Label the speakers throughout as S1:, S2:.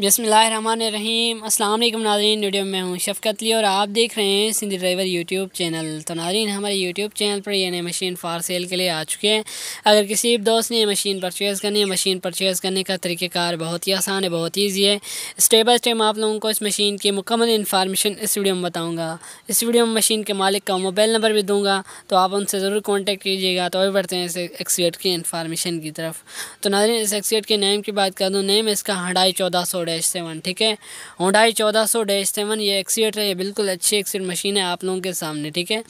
S1: बसमीम अल्लाम नाजरीन वीडियो में हूँ शफकत ली और आप देख रहे हैं सिंधी ड्राइवर यूट्यूब चैनल तो नाजरीन हमारे यूट्यूब चैनल पर ये नए मशीन फार सेल के लिए आ चुके हैं अगर किसी भी दोस्त ने मशीन परचेज़ करनी है मशीन परचेज़ करने का तरीक़ेकार बहुत ही आसान है बहुत ईजी है स्टेप बाई स्टेप आप लोगों को इस मशीन की मुकमल इन्फॉर्मेशन इस वीडियो में बताऊँगा इस वीडियो में मशीन के मालिक का मोबाइल नंबर भी दूँगा तो आप उनसे ज़रूर कॉन्टेक्ट कीजिएगा तो अभी बढ़ते हैं इस एक्सीट की इन्फॉर्मेशन की तरफ तो नाजरीन इस एक्सीट के नेम की बात कर दूँ नेम इसका हंडाई चौदह सौ डैश सेवन ठीक है होंडाई चौदह सौ डैश सेवन ये एक्सीट है ये बिल्कुल अच्छी एक्सीट मशीन है आप लोगों के सामने ठीक है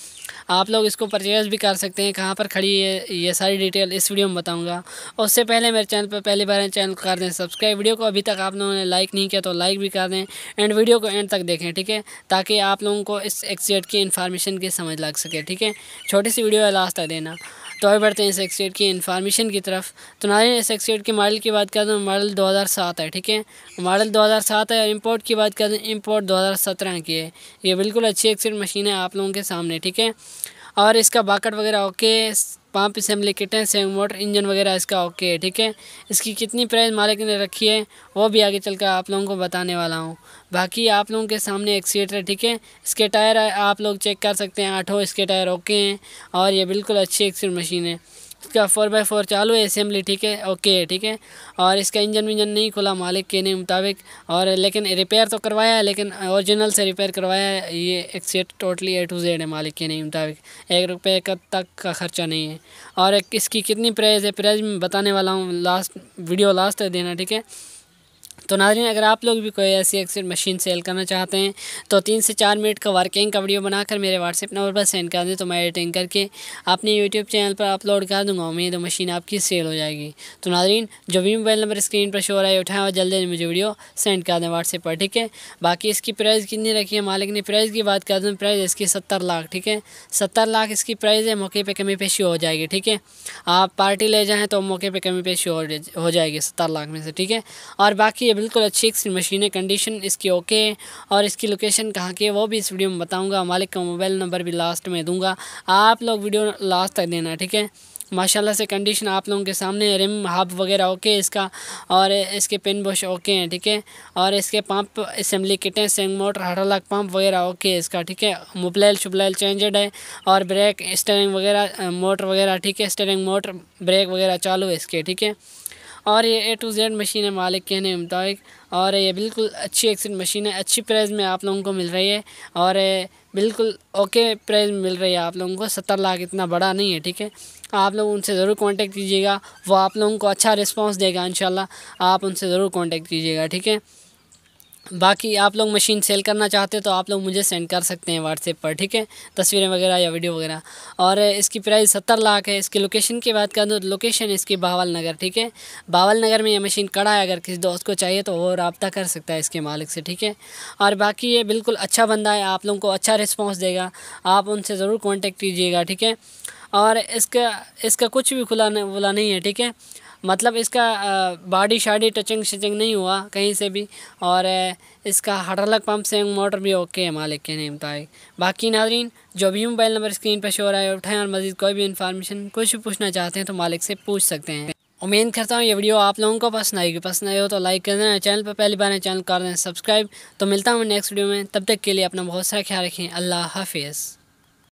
S1: आप लोग इसको परचेज़ भी कर सकते हैं कहाँ पर खड़ी है ये सारी डिटेल इस वीडियो में बताऊँगा उससे पहले मेरे चैनल पर पहली बार चैनल कर दें सब्सक्राइब वीडियो को अभी तक आप लोगों ने लाइक नहीं किया तो लाइक भी कर दें एंड वीडियो को एंड तक देखें ठीक है ताकि आप लोगों को इस एक्सीट की इन्फॉर्मेशन की समझ लग सके ठीक है छोटी सी वीडियो है लास्ट तक देना तो आगे बढ़ते हैं एस की इन्फॉर्मेशन की तरफ तो इस एस के मॉडल की बात करें तो मॉडल 2007 है ठीक है मॉडल 2007 है और इम्पोर्ट की बात करें इम्पोर्ट तो 2017 की है ये बिल्कुल अच्छी एक्सीड मशीन है आप लोगों के सामने ठीक है और इसका बाकट वगैरह ओके पंप इसे हम लेके हैं सेवन मोटर इंजन वगैरह इसका ओके है ठीक है इसकी कितनी प्राइस मालिक ने रखी है वो भी आगे चल कर आप लोगों को बताने वाला हूँ बाकी आप लोगों के सामने एक्सीटर है ठीक है इसके टायर आप लोग चेक कर सकते हैं आठों इसके टायर ओके हैं और ये बिल्कुल अच्छी एक्सीट मशीन है इसका फोर बाई फोर चालू है असेंबली ठीक है ओके ठीक है और इसका इंजन विंजन नहीं खुला मालिक के नहीं मुताबिक और लेकिन रिपेयर तो करवाया है लेकिन ओरिजिनल से रिपेयर करवाया है ये एक set totally A to Z है मालिक के नहीं मुताबिक एक रुपये का तक का ख़र्चा नहीं है और इसकी कितनी प्राइज़ है प्राइज़ मैं बताने वाला हूँ लास्ट वीडियो लास्ट है देना ठीक है तो नाजरीन अगर आप लोग भी कोई ऐसी एक्सर मशीन सेल करना चाहते हैं तो तीन से चार मिनट का वर्किंग का वीडियो बनाकर मेरे व्हाट्सएप नंबर पर सेंड कर दें तो मैं एडिटिंग करके अपने यूट्यूब चैनल पर अपलोड कर दूँगा उम्मीद मशीन आपकी सेल हो जाएगी तो नाजरीन जो भी मोबाइल नंबर स्क्रीन पर शो रहा है उठाएँ और जल्दी मुझे वीडियो सेंड कर दें व्हाट्सएप पर ठीक है बाकी इसकी प्राइस कितनी रखी है मालिक ने प्राइस की बात कर दूँ प्राइस इसकी सत्तर लाख ठीक है सत्तर लाख इसकी प्राइस है मौके पर कमी पेशी हो जाएगी ठीक है आप पार्टी ले जाएँ तो मौके पर कमी पेशी हो जाएगी सत्तर लाख में से ठीक है और बाकी बिल्कुल अच्छी एक मशीन है कंडीशन इसकी ओके है और इसकी लोकेशन कहाँ की है वो भी इस वीडियो में बताऊँगा मालिक का मोबाइल नंबर भी लास्ट में दूँगा आप लोग वीडियो लास्ट तक देना ठीक है माशाल्लाह से कंडीशन आप लोगों के सामने रिम हब वगैरह ओके इसका और इसके पिन बुश ओके हैं ठीक है और इसके पंप असम्बली हैं सेंग मोटर हर लाख पंप वगैरह ओके इसका ठीक है मुबलैल शुबलैल चेंजड है और ब्रेक स्टेरिंग वगैरह मोटर वगैरह ठीक है स्टेरिंग मोटर ब्रेक वगैरह चालू है इसके ठीक है और ये ए टू जेड मशीन है मालिक कहने मुताबिक और ये बिल्कुल अच्छी एक्सेंट मशीन है अच्छी प्राइस में आप लोगों को मिल रही है और बिल्कुल ओके प्राइस में मिल रही है आप लोगों को सत्तर लाख इतना बड़ा नहीं है ठीक है आप लोग उनसे ज़रूर कांटेक्ट कीजिएगा वो आप लोगों को अच्छा रिस्पांस देगा इन आप उनसे ज़रूर कांटेक्ट कीजिएगा ठीक है बाकी आप लोग मशीन सेल करना चाहते हो तो आप लोग मुझे सेंड कर सकते हैं व्हाट्सएप पर ठीक है तस्वीरें वगैरह या वीडियो वगैरह और इसकी प्राइस सत्तर लाख है इसकी लोकेशन की बात करें तो लोकेशन इसकी बावल नगर ठीक है बावल नगर में यह मशीन कड़ा है अगर किसी दोस्त को चाहिए तो वो रबता कर सकता है इसके मालिक से ठीक है और बाकी ये बिल्कुल अच्छा बंदा है आप लोगों को अच्छा रिस्पॉन्स देगा आप उनसे ज़रूर कॉन्टेक्ट कीजिएगा ठीक है और इसका इसका कुछ भी खुला वुला नहीं है ठीक है मतलब इसका बाडी शाडी टचिंग शचिंग नहीं हुआ कहीं से भी और इसका हटरलक पंप से मोटर भी ओके है मालिक के नेम ताई बाकी नाजरीन जो भी मोबाइल नंबर स्क्रीन पर शोर है उठाएँ और मज़ीद कोई भी इंफॉर्मेशन कुछ भी पूछना चाहते हैं तो मालिक से पूछ सकते हैं उम्मीद करता हूँ ये वीडियो आप लोगों को पसंद आएगी पसंद आई हो तो लाइक कर देना चैनल पर पहली बार चैनल कर दें सब्सक्राइब तो मिलता हूँ नेक्स्ट वीडियो में तब तक के लिए अपना बहुत सारा ख्याल रखें अल्लाह हाफिज़